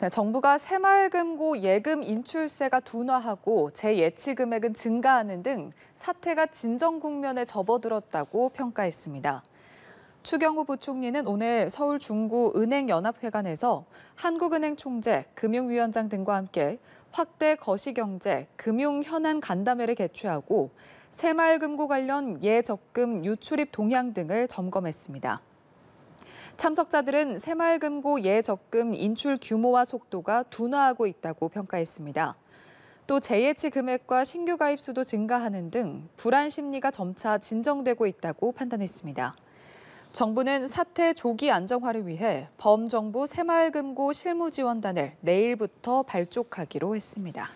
네, 정부가 새마을금고 예금 인출세가 둔화하고 재예치 금액은 증가하는 등 사태가 진정 국면에 접어들었다고 평가했습니다. 추경호 부총리는 오늘 서울 중구 은행연합회관에서 한국은행 총재, 금융위원장 등과 함께 확대 거시경제, 금융 현안 간담회를 개최하고 새마을금고 관련 예적금 유출입 동향 등을 점검했습니다. 참석자들은 새마을금고 예적금 인출 규모와 속도가 둔화하고 있다고 평가했습니다. 또 재예치 금액과 신규 가입 수도 증가하는 등 불안 심리가 점차 진정되고 있다고 판단했습니다. 정부는 사태 조기 안정화를 위해 범정부 새마을금고 실무지원단을 내일부터 발족하기로 했습니다.